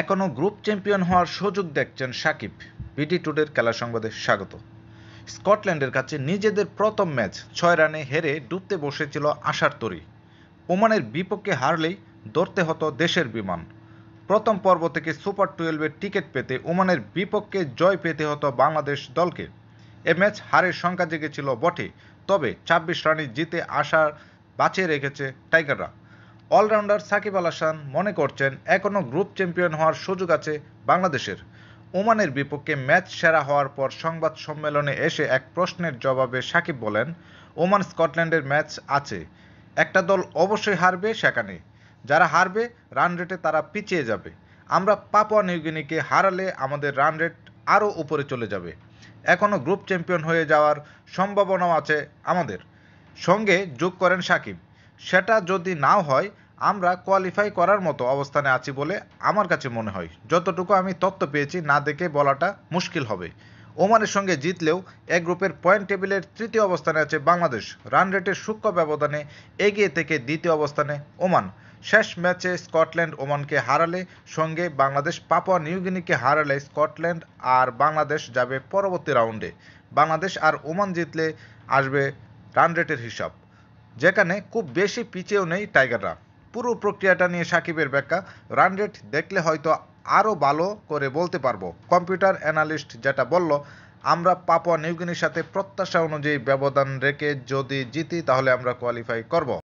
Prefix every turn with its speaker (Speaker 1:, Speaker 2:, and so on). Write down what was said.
Speaker 1: এখনও group champion হওয়ার সুযোগ দেখছেন সাকিব বিটি টুডের খেলা সংবাদে স্বাগত স্কটল্যান্ডের কাছে নিজেদের প্রথম ম্যাচ ছয় রানে হেরে ডুবতে বসেছিল আশার তরি ওমানের বিপক্ষে হারলেই ধরতে হতো দেশের বিমান প্রথম পর্ব থেকে সুপার টুয়েলভের টিকিট পেতে ওমানের বিপক্ষে জয় পেতে হতো বাংলাদেশ দলকে এ ম্যাচ হারের সংখ্যা জেগেছিল বটে তবে ২৬ রানে জিতে আসার বাঁচিয়ে রেখেছে টাইগাররা অলরাউন্ডার সাকিব আল হাসান মনে করছেন এখনও গ্রুপ চ্যাম্পিয়ন হওয়ার সুযোগ আছে বাংলাদেশের ওমানের বিপক্ষে ম্যাচ সেরা হওয়ার পর সংবাদ সম্মেলনে এসে এক প্রশ্নের জবাবে সাকিব বলেন ওমান স্কটল্যান্ডের ম্যাচ আছে একটা দল অবশ্যই হারবে সেখানে যারা হারবে রান রেটে তারা পিছিয়ে যাবে আমরা পাপুয়া নিউগিনিকে হারালে আমাদের রান রেট আরও উপরে চলে যাবে এখনও গ্রুপ চ্যাম্পিয়ন হয়ে যাওয়ার সম্ভাবনাও আছে আমাদের সঙ্গে যোগ করেন সাকিব সেটা যদি নাও হয় আমরা কোয়ালিফাই করার মতো অবস্থানে আছি বলে আমার কাছে মনে হয় যতটুকু আমি তথ্য পেয়েছি না দেখে বলাটা মুশকিল হবে ওমানের সঙ্গে জিতলেও এক গ্রুপের পয়েন্ট টেবিলের তৃতীয় অবস্থানে আছে বাংলাদেশ রান রেটের সূক্ষ্ম ব্যবধানে এগিয়ে থেকে দ্বিতীয় অবস্থানে ওমান শেষ ম্যাচে স্কটল্যান্ড ওমানকে হারালে সঙ্গে বাংলাদেশ পাপুয়া নিউগিনিকে হারালে স্কটল্যান্ড আর বাংলাদেশ যাবে পরবর্তী রাউন্ডে বাংলাদেশ আর ওমান জিতলে আসবে রান রেটের হিসাব যেখানে খুব বেশি পিছিয়েও নেই টাইগাররা পুরো প্রক্রিয়াটা নিয়ে সাকিবের ব্যাখ্যা রান রেট দেখলে হয়তো আরও ভালো করে বলতে পারবো কম্পিউটার অ্যানালিস্ট যেটা বলল আমরা পাপুয়া নিউগিনির সাথে প্রত্যাশা অনুযায়ী ব্যবধান রেখে যদি জিতি তাহলে আমরা কোয়ালিফাই করব